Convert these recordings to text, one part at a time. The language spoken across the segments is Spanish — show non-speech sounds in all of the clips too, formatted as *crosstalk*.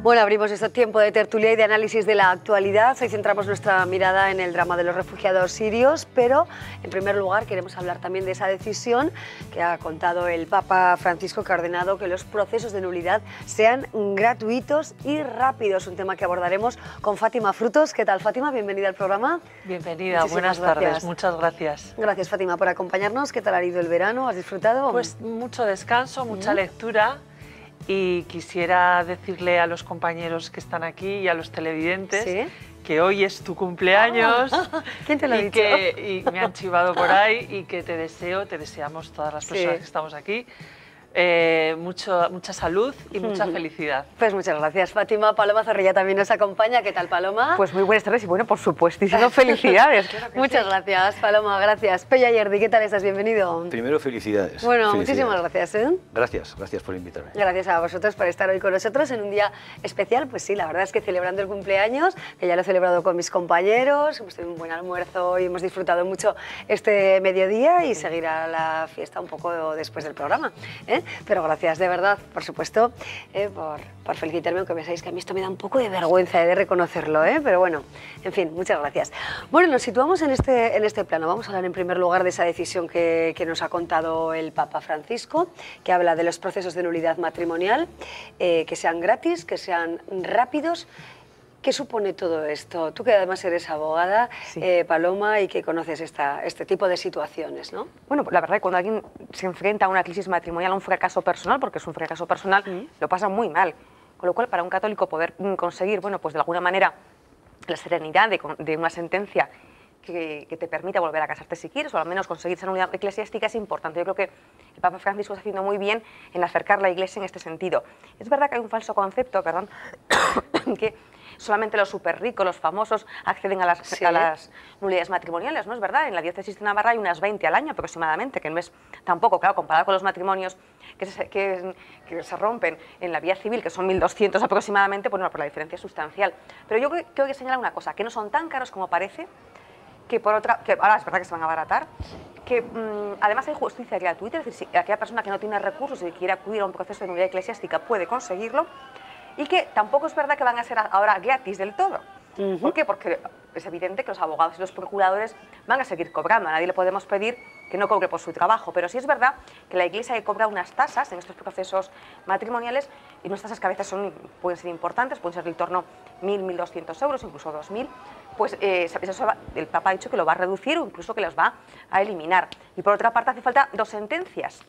Bueno, abrimos este tiempo de tertulia y de análisis de la actualidad. Hoy centramos nuestra mirada en el drama de los refugiados sirios, pero en primer lugar queremos hablar también de esa decisión que ha contado el Papa Francisco, que ha ordenado que los procesos de nulidad sean gratuitos y rápidos. Un tema que abordaremos con Fátima Frutos. ¿Qué tal, Fátima? Bienvenida al programa. Bienvenida, buenas tardes. Muchas gracias. Gracias, Fátima, por acompañarnos. ¿Qué tal ha ido el verano? ¿Has disfrutado? Pues mucho descanso, mucha lectura y quisiera decirle a los compañeros que están aquí y a los televidentes que hoy es tu cumpleaños. Ah, *laughs* y Que, me han chivado por ahí y que te deseo, te deseamos todas las personas que estamos aquí, eh, mucha salud y mucha felicidad. Pues muchas gracias, Fátima. Paloma Zorrilla también nos acompaña. ¿Qué tal, Paloma? Pues muy buenas tardes y bueno, por supuesto, *laughs* felicidades. muchas gracias, Paloma. Gracias. Peya Yerdi, ¿qué tal estás? Bienvenido. Primero, felicidades. Bueno, muchísimas gracias. ¿eh? Gracias, gracias por invitarme. Gracias a vosotros por estar hoy con nosotros en un día especial. Pues sí, la verdad es que celebrando el cumpleaños, que ya lo he celebrado con mis compañeros, hemos tenido un buen almuerzo y hemos disfrutado mucho este mediodía y seguirá la fiesta un poco después del programa. ¿eh? Pero gracias de verdad, por supuesto, eh, por, felicitarme, aunque pensáis que a mí esto me da un poco de vergüenza eh, de reconocerlo, eh, pero bueno, en fin, muchas gracias. Bueno, nos situamos en este, este plano. Vamos a hablar en primer lugar de esa decisión que nos ha contado el Papa Francisco, que habla de los procesos de nulidad matrimonial, eh, que sean gratis, que sean rápidos ¿Qué supone todo esto? Tú que además eres abogada, eh, Paloma, y que conoces esta, este tipo de situaciones, ¿no? Bueno, pues la verdad es que cuando alguien se enfrenta a una crisis matrimonial, a un fracaso personal, porque es un fracaso personal, lo pasa muy mal. Con lo cual, para un católico poder conseguir, bueno, pues de alguna manera la serenidad de una sentencia que, te permita volver a casarte si quieres, o al menos conseguir esa unidad eclesiástica es importante. Yo creo que el Papa Francisco está haciendo muy bien en acercar la Iglesia en este sentido. Es verdad que hay un falso concepto, perdón, *coughs* que solamente los súper ricos, los famosos, acceden a las, las nulidades matrimoniales, ¿no? Es verdad, en la diócesis de Navarra hay unas 20 al año aproximadamente, que no es tampoco, claro, comparado con los matrimonios que se, que, que se rompen en la vía civil, que son 1.200 aproximadamente, pues no, por la diferencia es sustancial. Pero yo creo que hay que señalar una cosa, que no son tan caros como parece, que por otra, que ahora es verdad que se van a abaratar, que mm, además hay justicia gratuita, es decir, si aquella persona que no tiene recursos y quiere acudir a un proceso de nulidad eclesiástica puede conseguirlo, y que tampoco es verdad que van a ser ahora gratis del todo. ¿Por qué? Porque es evidente que los abogados y los procuradores van a seguir cobrando, a nadie le podemos pedir que no cobre por su trabajo, pero sí es verdad que la Iglesia que cobra unas tasas en estos procesos matrimoniales y unas tasas que pueden ser importantes, pueden ser de torno a 1.000, 1.200 euros, incluso 2.000, pues eh, el Papa ha dicho que lo va a reducir o incluso que los va a eliminar. Y por otra parte hace falta dos sentencias.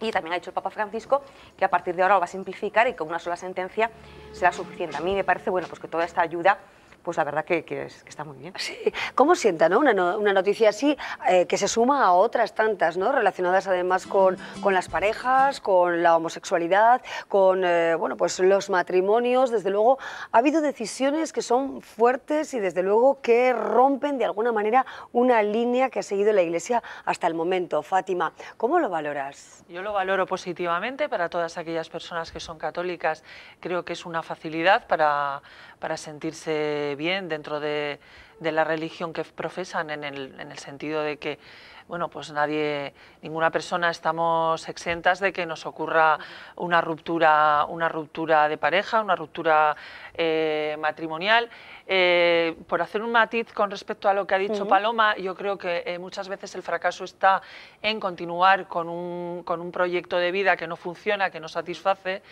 Y también ha dicho el Papa Francisco que a partir de ahora lo va a simplificar y con una sola sentencia será suficiente. A mí me parece bueno pues que toda esta ayuda pues la verdad que, está muy bien. Sí. ¿Cómo sienta ¿no? Una, una, noticia así eh, que se suma a otras tantas, ¿no? relacionadas además con, con las parejas, con la homosexualidad, con eh, bueno, pues los matrimonios? Desde luego, ha habido decisiones que son fuertes y desde luego que rompen de alguna manera una línea que ha seguido la Iglesia hasta el momento. Fátima, ¿cómo lo valoras? Yo lo valoro positivamente para todas aquellas personas que son católicas. Creo que es una facilidad para, para sentirse bien dentro de, de la religión que profesan, en el, en el sentido de que bueno, pues nadie, ninguna persona estamos exentas de que nos ocurra una ruptura, una ruptura de pareja, una ruptura eh, matrimonial. Eh, por hacer un matiz con respecto a lo que ha dicho Paloma, yo creo que eh, muchas veces el fracaso está en continuar con un, con un, proyecto de vida que no funciona, que no satisface,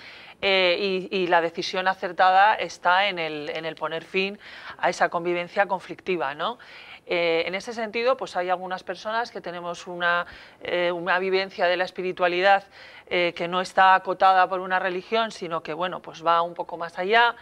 y, la decisión acertada está en el, en el, poner fin a esa convivencia conflictiva. ¿no? Eh, en ese sentido, pues hay algunas personas que tenemos una, eh, vivencia de la espiritualidad eh, que no está acotada por una religión, sino que bueno, pues va un poco más allá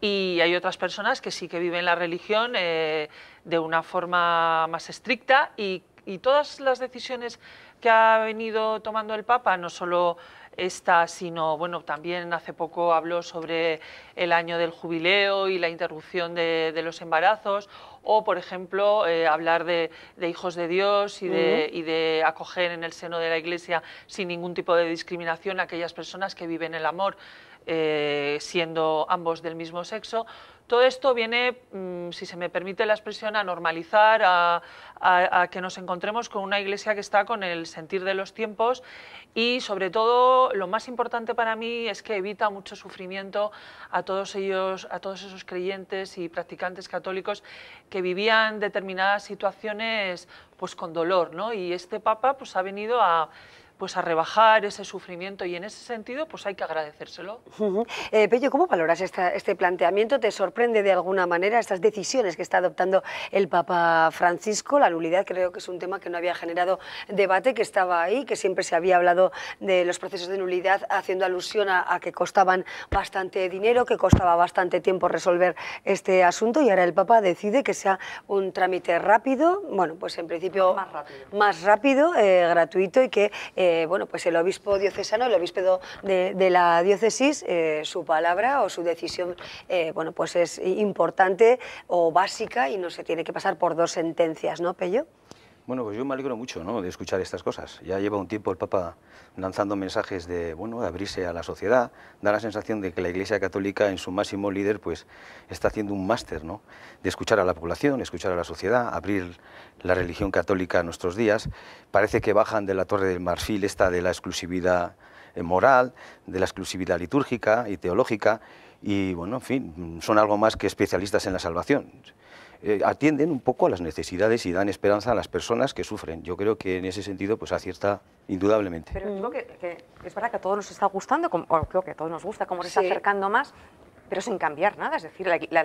y hay otras personas que sí que viven la religión de una forma más estricta y, todas las decisiones que ha venido tomando el Papa, no solo esta, sino bueno, también hace poco habló sobre el año del jubileo y la interrupción de, los embarazos, o por ejemplo eh, hablar de, hijos de Dios y de, y de, acoger en el seno de la Iglesia sin ningún tipo de discriminación a aquellas personas que viven el amor. Eh, siendo ambos del mismo sexo. Todo esto viene, mm, si se me permite la expresión, a normalizar, a, a, que nos encontremos con una iglesia que está con el sentir de los tiempos y sobre todo lo más importante para mí es que evita mucho sufrimiento a todos ellos, a todos esos creyentes y practicantes católicos que vivían determinadas situaciones pues con dolor, ¿no? Y este Papa pues ha venido a pues a rebajar ese sufrimiento y en ese sentido pues hay que agradecérselo. Eh, Pello, ¿cómo valoras este planteamiento? ¿Te sorprende de alguna manera estas decisiones que está adoptando el Papa Francisco? La nulidad creo que es un tema que no había generado debate, que estaba ahí, que siempre se había hablado de los procesos de nulidad haciendo alusión a, que costaban bastante dinero, que costaba bastante tiempo resolver este asunto y ahora el Papa decide que sea un trámite rápido, bueno, pues en principio más rápido, más rápido eh, gratuito y que... Eh, eh, bueno, pues el obispo diocesano, el obispo de, la diócesis, eh, su palabra o su decisión, eh, bueno, pues es importante o básica y no se tiene que pasar por dos sentencias, ¿no, Pello? Bueno, pues yo me alegro mucho ¿no? de escuchar estas cosas. Ya lleva un tiempo el Papa lanzando mensajes de, bueno, de abrirse a la sociedad. Da la sensación de que la Iglesia Católica, en su máximo líder, pues está haciendo un máster, ¿no? De escuchar a la población, escuchar a la sociedad, abrir la religión católica a nuestros días. Parece que bajan de la Torre del Marfil esta de la exclusividad eh, moral, de la exclusividad litúrgica y teológica. Y, bueno, en fin, son algo más que especialistas en la salvación eh, atienden un poco a las necesidades y dan esperanza a las personas que sufren. Yo creo que en ese sentido pues acierta indudablemente. Pero mm. que, es verdad que a todos nos está gustando, o creo que a todos nos gusta cómo se está acercando más, pero sin cambiar nada. Es decir, la,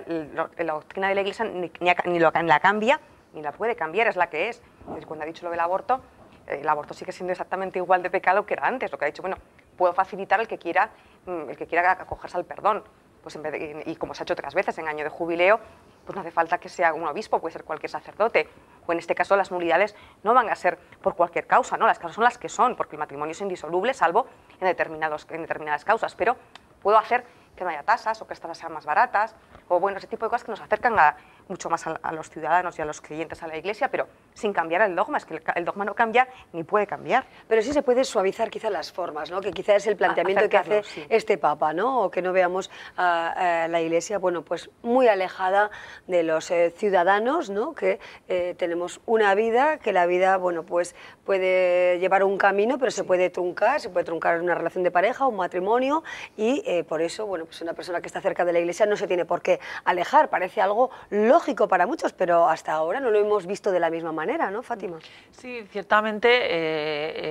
doctrina de la Iglesia ni, la cambia ni la puede cambiar, es la que es. cuando ha dicho lo del aborto, eh, el aborto sigue siendo exactamente igual de pecado que era antes. Lo que ha dicho, bueno, puedo facilitar el que quiera, mm, el que quiera acogerse al perdón. Pues y como se ha hecho otras veces en año de jubileo, pues no hace falta que sea un obispo, puede ser cualquier sacerdote. O en este caso las nulidades no van a ser por cualquier causa, ¿no? Las causas son las que son, porque el matrimonio es indisoluble, salvo en, determinados, en determinadas causas. Pero puedo hacer que no haya tasas o que estas sean más baratas, o bueno, ese tipo de cosas que nos acercan a, mucho más a, los ciudadanos y a los clientes a la Iglesia, pero sin cambiar el dogma, es que el, dogma no cambia ni puede cambiar. Pero sí se puede suavizar quizá las formas, ¿no? que quizás es el ah, planteamiento que hace este Papa, ¿no? o que no veamos a, la Iglesia bueno, pues muy alejada de los eh, ciudadanos, ¿no? que eh, tenemos una vida, que la vida bueno, pues puede llevar un camino, pero se puede truncar, se puede truncar una relación de pareja, un matrimonio, y eh, por eso bueno, pues una persona que está cerca de la Iglesia no se tiene por qué alejar, parece algo lógico lógico para muchos, pero hasta ahora no lo hemos visto de la misma manera, ¿no, Fátima? Sí, ciertamente, eh,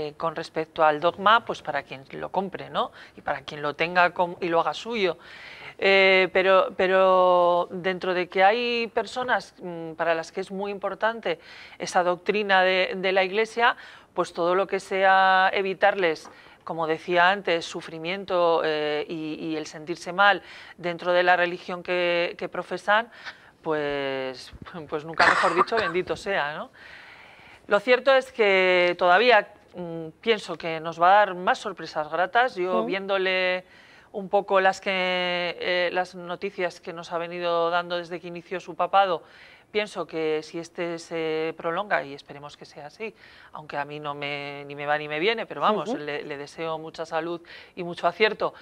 eh, con respecto al dogma, pues para quien lo compre, ¿no? Y para quien lo tenga y lo haga suyo. Eh, pero, pero dentro de que hay personas mm, para las que es muy importante esa doctrina de, la Iglesia, pues todo lo que sea evitarles como decía antes, sufrimiento y, el sentirse mal dentro de la religión que profesan, pues, pues nunca mejor dicho, bendito sea. ¿no? Lo cierto es que todavía mm, pienso que nos va a dar más sorpresas gratas. Yo viéndole un poco las, que, eh, las noticias que nos ha venido dando desde que inició su papado, pienso que si este se prolonga, y esperemos que sea así, aunque a mí no me, ni me va ni me viene, pero vamos, le, deseo mucha salud y mucho acierto,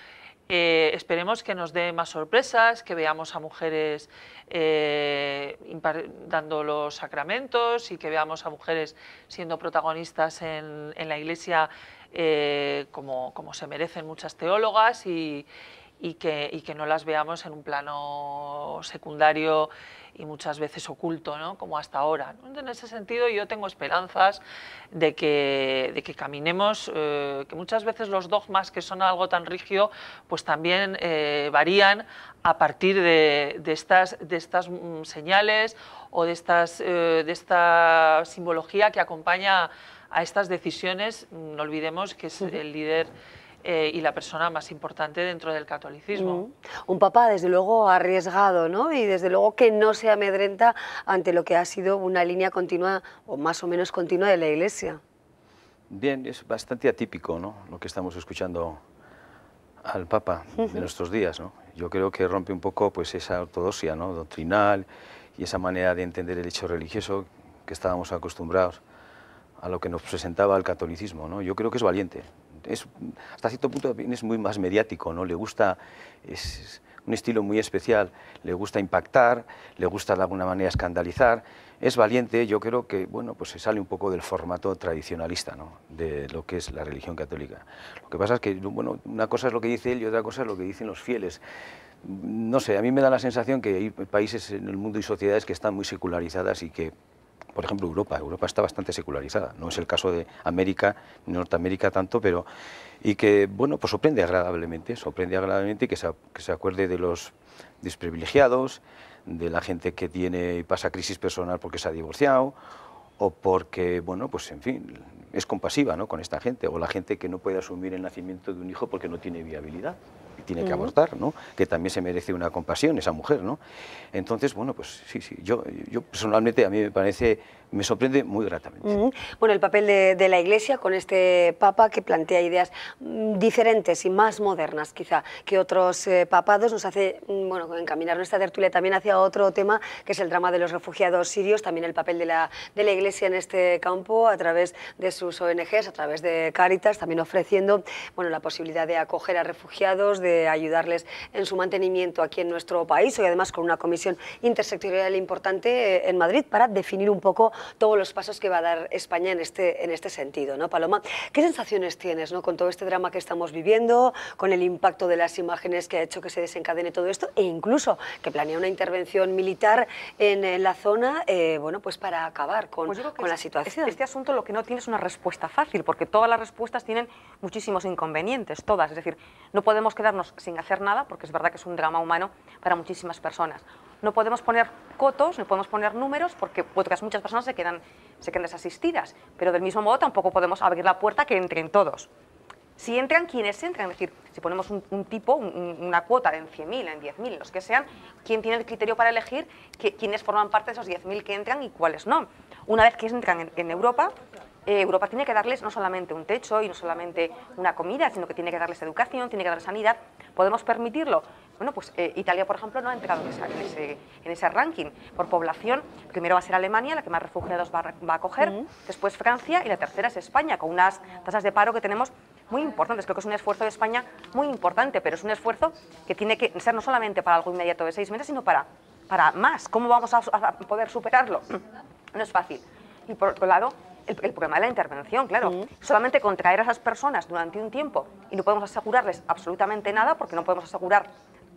eh, esperemos que nos dé más sorpresas, que veamos a mujeres eh, dando los sacramentos y que veamos a mujeres siendo protagonistas en, la Iglesia eh, como, como, se merecen muchas teólogas y, y que, y que no las veamos en un plano secundario y muchas veces oculto, ¿no? como hasta ahora. En ese sentido yo tengo esperanzas de que, de que caminemos, eh, que muchas veces los dogmas que son algo tan rígido, pues también eh, varían a partir de, estas, de estas mm, señales o de, estas, eh, de esta simbología que acompaña a estas decisiones. Mm, no olvidemos que es el líder eh, y la persona más importante dentro del catolicismo. Mm. Un Papa desde luego, arriesgado, ¿no? Y desde luego que no se amedrenta ante lo que ha sido una línea continua o más o menos continua de la Iglesia. Bien, es bastante atípico, ¿no? Lo que estamos escuchando al Papa de *laughs* nuestros días, ¿no? Yo creo que rompe un poco pues esa ortodoxia, ¿no? Doctrinal y esa manera de entender el hecho religioso que estábamos acostumbrados a lo que nos presentaba el catolicismo, ¿no? Yo creo que es valiente hasta cierto punto es muy más mediático, ¿no? Le gusta, es un estilo muy especial, le gusta impactar, le gusta de alguna manera escandalizar, es valiente, yo creo que, bueno, pues se sale un poco del formato tradicionalista, De lo que es la religión católica. Lo que pasa es que, bueno, una cosa es lo que dice él y otra cosa es lo que dicen los fieles no sé, a mí me da la sensación que hay países en el mundo y sociedades que están muy secularizadas y que por ejemplo, Europa. Europa está bastante secularizada. No es el caso de América, Norteamérica tanto, pero... Y que, bueno, pues sorprende agradablemente, sorprende agradablemente que se, que se acuerde de los desprivilegiados, de la gente que tiene y pasa crisis personal porque se ha divorciado o porque, bueno, pues en fin, es compasiva ¿no? con esta gente, o la gente que no puede asumir el nacimiento de un hijo porque no tiene viabilidad tiene que abortar, ¿no? que también se merece una compasión esa mujer. ¿no? Entonces, bueno, pues sí, sí, yo, yo personalmente a mí me parece me sorprende muy gratamente. Bueno, el papel de, la Iglesia con este Papa que plantea ideas mm, diferentes y más modernas quizá que otros eh, papados nos hace mm, bueno, encaminar nuestra tertulia también hacia otro tema que es el drama de los refugiados sirios, también el papel de la, de la Iglesia en este campo a través de sus ONGs, a través de Cáritas, también ofreciendo bueno, la posibilidad de acoger a refugiados, de ayudarles en su mantenimiento aquí en nuestro país y además con una comisión intersectorial importante eh, en Madrid para definir un poco todos los pasos que va a dar España en este, en este sentido, ¿no, Paloma? ¿Qué sensaciones tienes ¿no? con todo este drama que estamos viviendo, con el impacto de las imágenes que ha hecho que se desencadene todo esto e incluso que planea una intervención militar en, la zona, eh, bueno, pues para acabar con, pues con la situación? Este asunto lo que no tiene es una respuesta fácil, porque todas las respuestas tienen muchísimos inconvenientes, todas, es decir, no podemos quedarnos sin hacer nada, porque es verdad que es un drama humano para muchísimas personas no podemos poner cotos, no podemos poner números, porque muchas personas se quedan, se quedan desasistidas, pero del mismo modo tampoco podemos abrir la puerta que entren todos. Si entran, quienes entran? Es decir, si ponemos un, tipo, una cuota en 100.000, en 10.000, los que sean, ¿quién tiene el criterio para elegir quiénes forman parte de esos 10.000 que entran y cuáles no? Una vez que entran en Europa, eh, Europa tiene que darles no solamente un techo y no solamente una comida, sino que tiene que darles educación, tiene que darles sanidad. ¿Podemos permitirlo? Bueno, pues eh, Italia, por ejemplo, no ha entrado en, ese, ranking por población. Primero va a ser Alemania, la que más refugiados va, a acoger... después Francia y la tercera es España, con unas tasas de paro que tenemos muy importantes. Creo que es un esfuerzo de España muy importante, pero es un esfuerzo que tiene que ser no solamente para algo inmediato de seis meses, sino para, para más. ¿Cómo vamos a, a poder superarlo? No es fácil. Y por otro lado, el, problema de la intervención, claro. Solamente contraer a esas personas durante un tiempo y no podemos asegurarles absolutamente nada porque no podemos asegurar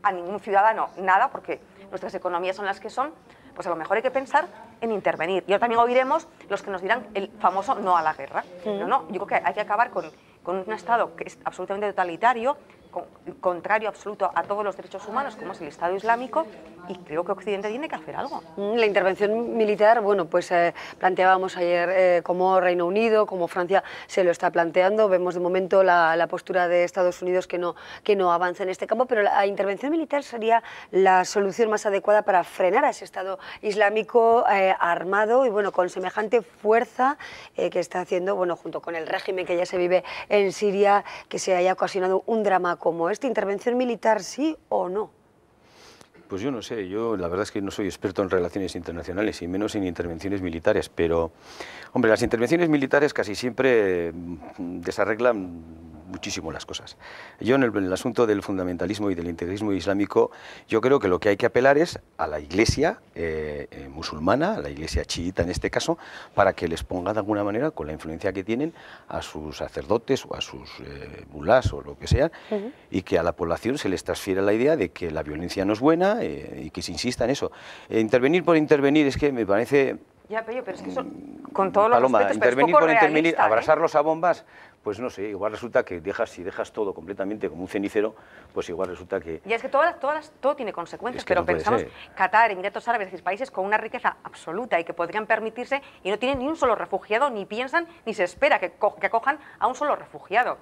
a ningún ciudadano nada porque nuestras economías son las que son, pues a lo mejor hay que pensar en intervenir. Y ahora también oiremos los que nos dirán el famoso no a la guerra. No, no, yo creo que hay que acabar con, con un Estado que es absolutamente totalitario, contrario absoluto a todos los derechos humanos, como es el Estado Islámico, y creo que Occidente tiene que hacer algo. Mm, la intervención militar, bueno, pues eh, planteábamos ayer eh, como Reino Unido, como Francia se lo está planteando, vemos de momento la, postura de Estados Unidos que no, que no avanza en este campo, pero la intervención militar sería la solución más adecuada para frenar a ese Estado Islámico eh, armado y, bueno, con semejante fuerza que está haciendo, bueno, junto con el régimen que ya se vive en Siria, que se haya ocasionado un drama como esta intervención militar, sí o no. Pues yo no sé, yo la verdad es que no soy experto en relaciones internacionales y menos en intervenciones militares, pero, hombre, las intervenciones militares casi siempre desarreglan muchísimo las cosas. Yo en el, asunto del fundamentalismo y del integrismo islámico, yo creo que lo que hay que apelar es a la iglesia eh, eh, musulmana, a la iglesia chiita en este caso, para que les ponga de alguna manera, con la influencia que tienen, a sus sacerdotes o a sus eh, o lo que sea, y que a la población se les transfiera la idea de que la violencia no es buena, eh, y que se insista en eso. intervenir por intervenir es que me parece... Ya, pero es que eso, mm, con todos los Paloma, intervenir por intervenir, ¿eh? abrazarlos a bombas, pues no sé, igual resulta que dejas, si dejas todo completamente como un cenicero, pues igual resulta que... Y es que todas, todas, todo tiene consecuencias, pero pensamos Qatar, Emiratos Árabes, es países con una riqueza absoluta y que podrían permitirse y no tienen ni un solo refugiado, ni piensan, ni se espera que, que acojan a un solo refugiado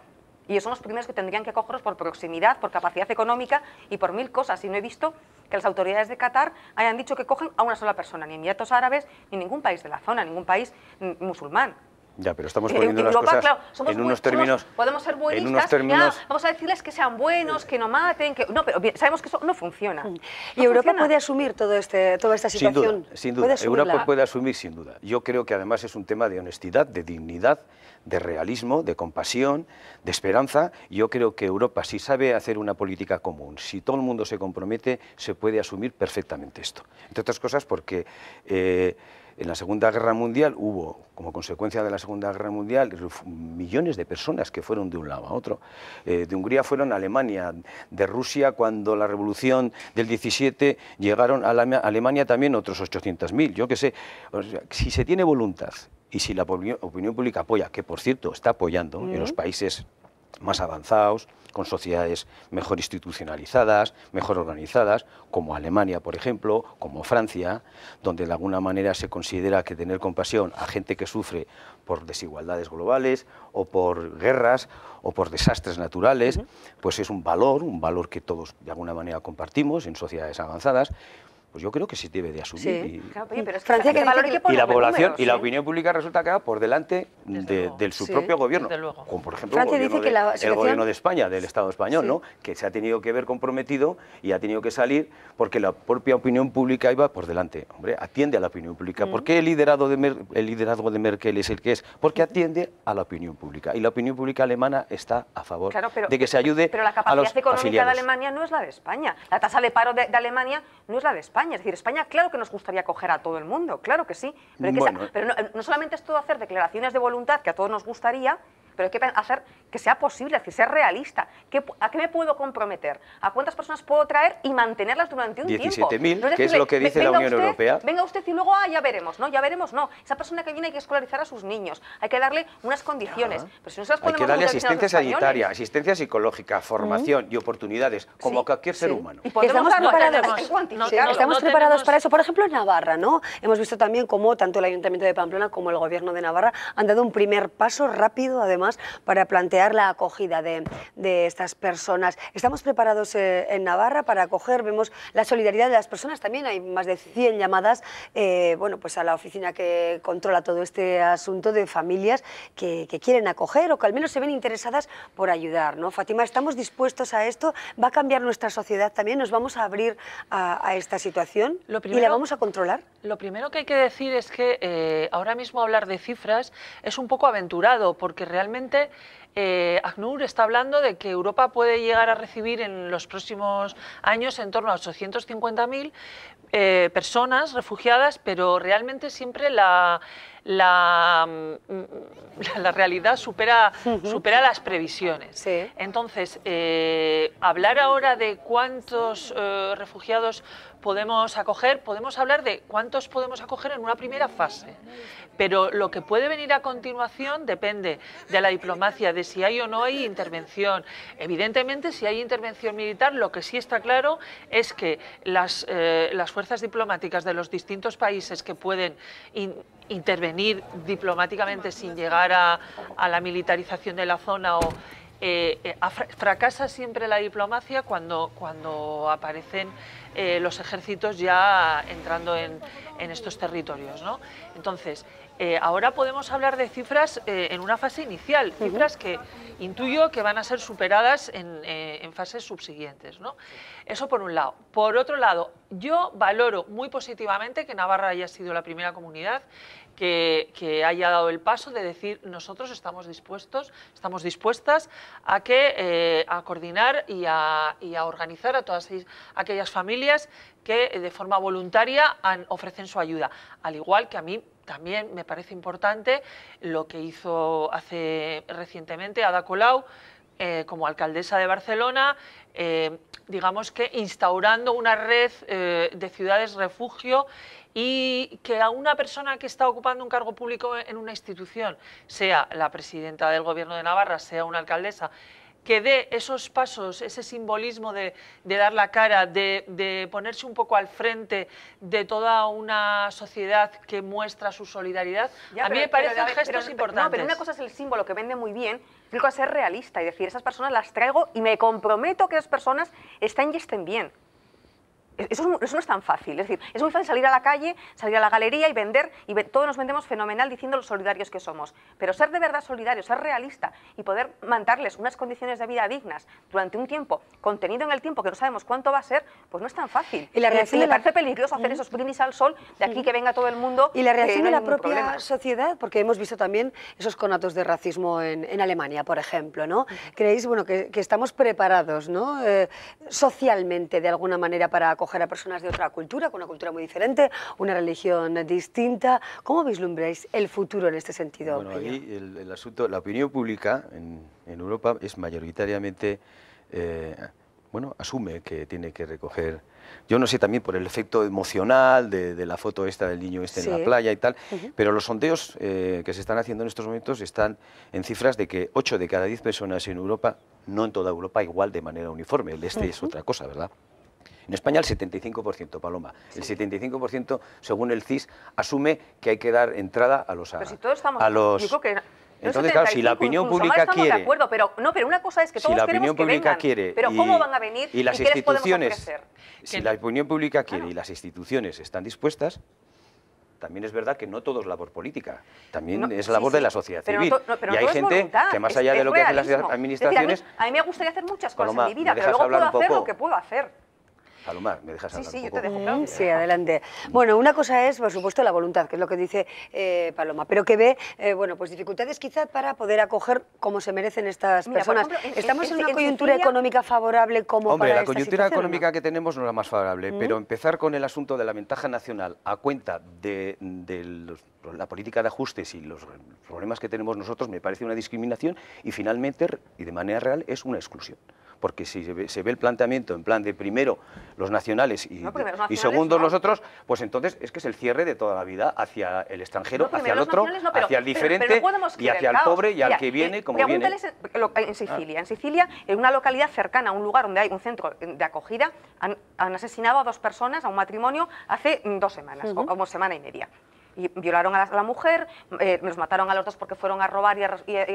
y son los primeros que tendrían que acogerlos por proximidad, por capacidad económica y por mil cosas. Y no he visto que las autoridades de Qatar hayan dicho que cogen a una sola persona, ni Emiratos Árabes, ni ningún país de la zona, ningún país mm, musulmán. Ya, pero estamos poniendo en, las cosas unos términos... podemos ser buenistas, en vamos a decirles que sean buenos, que no maten, que... No, pero sabemos que eso no funciona. Mm. y Europa puede asumir todo este, toda esta situación. Sin duda, Europa puede asumir sin duda. Yo creo que además es un tema de honestidad, de dignidad, de realismo, de compasión, de esperanza. Yo creo que Europa, si sabe hacer una política común, si todo el mundo se compromete, se puede asumir perfectamente esto. Entre otras cosas porque... Eh, en la Segunda Guerra Mundial hubo, como consecuencia de la Segunda Guerra Mundial, millones de personas que fueron de un lado a otro. Eh, de Hungría fueron a Alemania, de Rusia cuando la revolución del 17 llegaron a, Alemania también otros 800.000. Yo qué sé, si se tiene voluntad y si la opinión, pública apoya, que por cierto está apoyando en los países más avanzados, con sociedades mejor institucionalizadas, mejor organizadas, como Alemania, por ejemplo, como Francia, donde de alguna manera se considera que tener compasión a gente que sufre por desigualdades globales o por guerras o por desastres naturales, pues es un valor, un valor que todos de alguna manera compartimos en sociedades avanzadas, pues yo creo que sí debe de asumir. Sí. Y, Francia, que valor y la población y la ¿eh? opinión pública resulta que va por delante de, su propio gobierno. Como por ejemplo el, gobierno, de, España, del Estado español, ¿no? que se ha tenido que ver comprometido y ha tenido que salir porque la propia opinión pública iba por delante. Hombre, atiende a la opinión pública. ¿Por mm. qué el liderazgo, de el liderazgo de Merkel es el que es? Porque atiende a la opinión pública. Y la opinión pública alemana está a favor de que se ayude. a Pero la capacidad económica de Alemania no es la de España. La tasa de paro de Alemania no es la de España. Es decir, España, claro que nos gustaría coger a todo el mundo, claro que sí. Pero, eh, no solamente es todo hacer declaraciones de voluntad que a todos nos gustaría, pero hay que hacer que sea posible, que sea realista. ¿A qué me puedo comprometer? ¿A cuántas personas puedo traer y mantenerlas durante un tiempo? 17.000, que es lo que dice la Unión Europea. Venga usted y luego, ah, ya veremos, ¿no? Ya veremos, no. Esa persona que viene hay que escolarizar a sus niños, hay que darle unas condiciones. Pero si no se hay que darle asistencia sanitaria, asistencia psicológica, mm. formación y oportunidades, como a cualquier ser humano. ¿Y estamos preparados, para eso. Por ejemplo, en Navarra, ¿no? Hemos visto también cómo tanto el Ayuntamiento de Pamplona como el Gobierno de Navarra han dado un primer paso rápido, además, para plantear la acogida de, estas personas. ¿Estamos preparados eh, en Navarra para acoger? Vemos la solidaridad de las personas también, hay más de 100 llamadas eh, bueno, pues a la oficina que controla todo este asunto de familias que, quieren acoger o que al menos se ven interesadas por ayudar. ¿no? Fátima, ¿estamos dispuestos a esto? ¿Va a cambiar nuestra sociedad también? ¿Nos vamos a abrir a, esta situación? ¿Y la vamos a controlar? Lo primero que hay que decir es que eh, ahora mismo hablar de cifras es un poco aventurado porque realmente eh, ACNUR está hablando de que Europa puede llegar a recibir en los próximos años en torno a 850.000 eh, personas refugiadas, pero realmente siempre la, la, mm, *laughs* realidad supera, las previsiones. Entonces, eh, hablar ahora de cuántos refugiados podemos acoger, podemos hablar de cuántos podemos acoger en una primera fase, pero lo que puede venir a continuación depende de la diplomacia, de si hay o no hay intervención. Evidentemente, si hay intervención militar, lo que sí está claro es que las, eh, las fuerzas diplomáticas de los distintos países que pueden intervenir diplomáticamente sin llegar a, a la militarización de la zona o eh, eh, fracasa siempre la diplomacia cuando, aparecen eh, los ejércitos ya entrando en, estos territorios. Entonces, ahora podemos hablar de cifras en una fase inicial, cifras que intuyo que van a ser superadas en, en fases subsiguientes. Eso por un lado. Por otro lado, yo valoro muy positivamente que Navarra haya sido la primera comunidad que, haya dado el paso de decir nosotros estamos dispuestos, estamos dispuestas a, que, eh, a coordinar y a, organizar a todas aquellas familias que eh, de forma voluntaria ofrecen su ayuda. Al igual que a mí también me parece importante lo que hizo hace recientemente Ada Colau, eh, como alcaldesa de Barcelona, digamos que instaurando una red de ciudades refugio y que a una persona que está ocupando un cargo público en una institución, sea la presidenta del Gobierno de Navarra, sea una alcaldesa, que dé esos pasos, ese simbolismo de, dar la cara, de, ponerse un poco al frente de toda una sociedad que muestra su solidaridad, a mí me parecen gestos importantes. No, pero una cosa es el símbolo que vende muy bien, Tengo que ser realista y decir, esas personas las traigo y me comprometo que esas personas estén y estén bien. Eso, no es tan fácil. Es decir, es muy fácil salir a la calle, salir a la galería y vender, y todos nos vendemos fenomenal diciendo los solidarios que somos. Pero ser de verdad solidario, ser realista y poder mandarles unas condiciones de vida dignas durante un tiempo, contenido en el tiempo que no sabemos cuánto va a ser, pues no es tan fácil. Y la reacción me parece peligroso hacer esos brindis al sol de aquí que venga todo el mundo. Y la reacción de la propia sociedad, porque hemos visto también esos conatos de racismo en, Alemania, por ejemplo, ¿no? ¿Creéis bueno, que, estamos preparados ¿no? Eh, socialmente de alguna manera para acoger a personas de otra cultura, con una cultura muy diferente, una religión distinta. ¿Cómo vislumbráis el futuro en este sentido? Bueno, ahí el, asunto, la opinión pública en, Europa es mayoritariamente... Eh, bueno, asume que tiene que recoger. Yo no sé también por el efecto emocional de, la foto esta del niño este en la playa y tal, pero los sondeos eh, que se están haciendo en estos momentos están en cifras de que 8 de cada 10 personas en Europa, no en toda Europa, igual de manera uniforme. El este es otra cosa, ¿verdad? En España el 75%, Paloma, el 75% según el CIS asume que hay que dar entrada a los... A, pero si todos estamos... los, Entonces, claro, si la opinión pública quiere... pero, pero una cosa es que todos si la opinión pública quiere, pero ¿cómo van a venir y, las instituciones, Si la opinión pública quiere y las instituciones están dispuestas, también es verdad que no todo es labor política, también es labor de la sociedad civil. y hay gente que más allá de lo que hacen las administraciones... a, mí, me gustaría hacer muchas cosas en mi vida, pero luego puedo hacer lo que puedo hacer. Paloma, ¿me dejas hablar? un poco? Sí, adelante. Bueno, una cosa es, por supuesto, la voluntad, que es lo que dice eh, Paloma, pero que ve, eh, bueno, pues dificultades quizás para poder acoger como se merecen estas personas. ¿Estamos en, una coyuntura económica favorable como Hombre, la coyuntura económica que tenemos no es la más favorable, pero empezar con el asunto de la ventaja nacional a cuenta de, la política de ajustes y los problemas que tenemos nosotros me parece una discriminación y finalmente, y de manera real, es una exclusión porque si se ve, el planteamiento en plan de primero los nacionales y, segundos otros pues entonces es que es el cierre de toda la vida hacia el extranjero, hacia el otro, hacia el diferente y hacia el, pobre y al que viene como viene. En ah. Sicilia, en Sicilia, en una localidad cercana a un lugar donde hay un centro de acogida, han, asesinado a dos personas, a un matrimonio, hace dos semanas, o como semana y media y violaron a la, mujer, eh, los mataron a los dos porque fueron a robar y,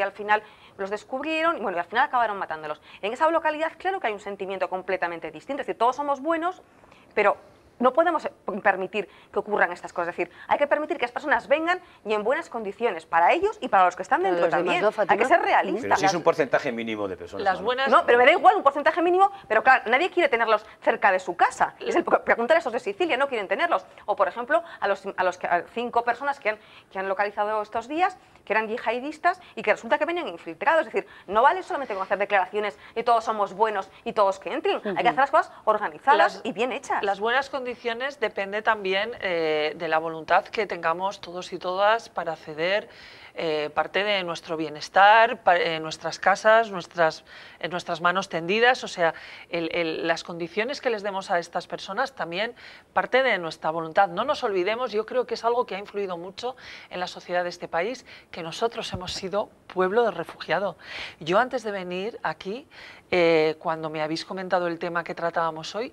al final los descubrieron, y bueno, y al final acabaron matándolos. En esa localidad, claro que hay un sentimiento completamente distinto, es decir, todos somos buenos, pero no podemos eh, permitir que ocurran estas cosas. Es decir, hay que permitir que las personas vengan y en buenas condiciones para ellos y para los que están dentro también. hay que ser realistas. es un porcentaje mínimo de personas. Las buenas... No, pero me da igual un porcentaje mínimo, pero claro, nadie quiere tenerlos cerca de su casa. Es el, preguntar a esos de Sicilia, no quieren tenerlos. O, por ejemplo, a los, a los cinco personas que han, que han localizado estos días, que eran yihadistas y que resulta que venían infiltrados. Es decir, no vale solamente con hacer declaraciones y todos somos buenos y todos que entren. Hay que hacer las cosas organizadas y bien hechas. Las buenas condiciones depende también eh, de la voluntad que tengamos todos y todas para acceder eh, parte de nuestro bienestar, eh, nuestras casas, nuestras, nuestras manos tendidas, o sea, las condiciones que les demos a estas personas también parte de nuestra voluntad. No nos olvidemos, yo creo que es algo que ha influido mucho en la sociedad de este país, que nosotros hemos sido pueblo de refugiado. Yo antes de venir aquí, eh, cuando me habéis comentado el tema que tratábamos hoy,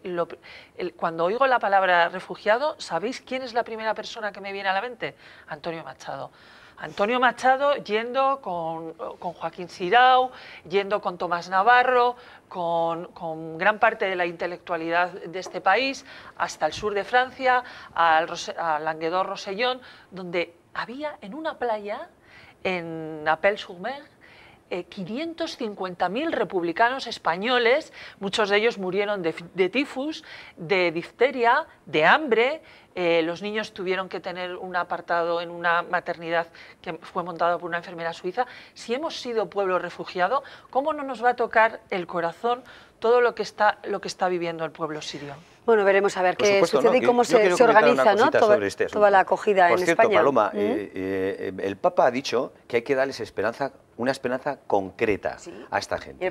cuando oigo la palabra refugiado, ¿sabéis quién es la primera persona que me viene a la mente? Antonio Machado. Antonio Machado yendo con, con Joaquín Sirau, yendo con Tomás Navarro, con, con, gran parte de la intelectualidad de este país, hasta el sur de Francia, al, al Languedoc-Rosellón, donde había en una playa, en Appel-sur-Mer, 550.000 eh, republicanos españoles, muchos de ellos murieron de, tifus, de difteria, de hambre, eh, los niños tuvieron que tener un apartado en una maternidad que fue montada por una enfermera suiza. Si hemos sido pueblo refugiado, ¿cómo no nos va a tocar el corazón todo lo que está, lo que está viviendo el pueblo sirio? Bueno, veremos a ver qué sucede y cómo se, organiza ¿no? Este toda, la acogida en España. ¿Mm? Eh, el Papa ha dicho que hay que darles esperanza una esperanza concreta a esta gente.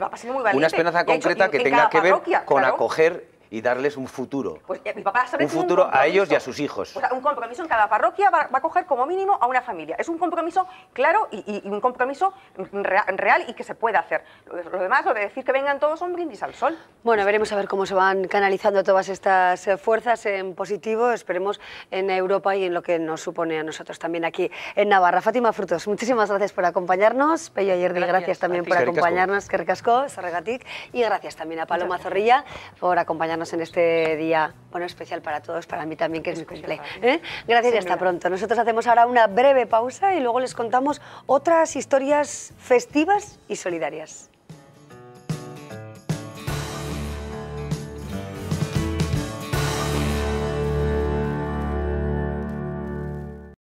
Una esperanza concreta que tenga que ver con acoger y darles un futuro. Pues, eh, un futuro a ellos y a sus hijos. un compromiso en cada parroquia va, a coger como mínimo a una familia. Es un compromiso claro y, un compromiso real, y que se puede hacer. Lo, demás, lo de decir que vengan todos son brindis al sol. Bueno, veremos a ver cómo se van canalizando todas estas eh, fuerzas en positivo, esperemos en Europa y en lo que nos supone a nosotros también aquí en Navarra. Fátima Frutos, muchísimas gracias por acompañarnos. Pello ayer gracias, gracias también por acompañarnos. recasco Sarregatik Y gracias también a Paloma Zorrilla por acompañarnos en este día, bueno, especial para todos, para mí también, que es, mi cumple. ¿eh? Gracias y hasta pronto. Nosotros hacemos ahora una breve pausa y luego les contamos otras historias festivas y solidarias.